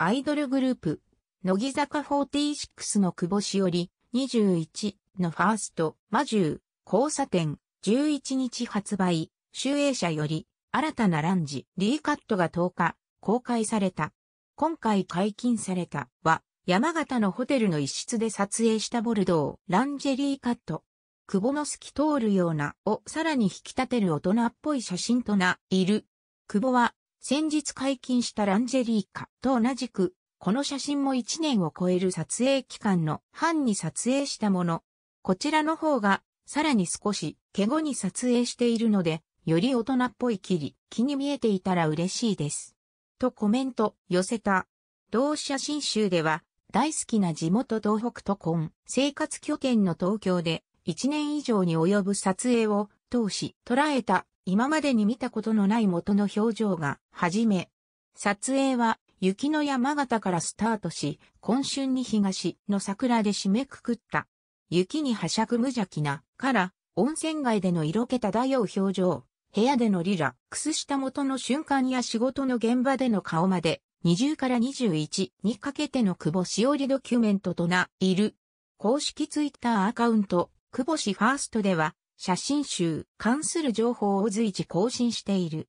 アイドルグループ、乃木坂46の久保しおり、21のファースト、魔獣、交差点、11日発売、集英社より、新たなランジ、リーカットが10日、公開された。今回解禁されたは、山形のホテルの一室で撮影したボルドー、ランジェリーカット。久保の透き通るようなをさらに引き立てる大人っぽい写真とな、いる。久保は先日解禁したランジェリーカと同じく、この写真も1年を超える撮影期間の半に撮影したもの。こちらの方が、さらに少し、毛後に撮影しているので、より大人っぽい切り、気に見えていたら嬉しいです。とコメント、寄せた。同写真集では、大好きな地元東北都根、生活拠点の東京で、1年以上に及ぶ撮影を、通し、捉えた今までに見たことのない元の表情が、はじめ。撮影は、雪の山形からスタートし、今春に東の桜で締めくくった。雪にはしゃく無邪気な、から、温泉街での色気漂う表情、部屋でのリラックスした元の瞬間や仕事の現場での顔まで、20から21にかけての久保しおりドキュメントとな、いる。公式ツイッターアカウント、久保しファーストでは、写真集関する情報を随時更新している。